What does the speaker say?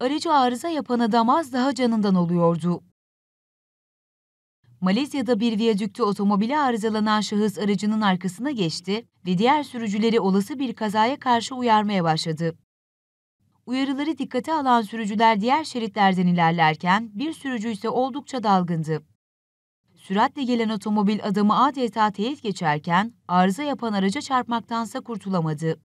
aracı arıza yapan adam az daha canından oluyordu. Malezya'da bir viyadükte otomobili arızalanan şahıs aracının arkasına geçti ve diğer sürücüleri olası bir kazaya karşı uyarmaya başladı. Uyarıları dikkate alan sürücüler diğer şeritlerden ilerlerken bir sürücü ise oldukça dalgındı. Süratle gelen otomobil adamı adeta teğet geçerken arıza yapan araca çarpmaktansa kurtulamadı.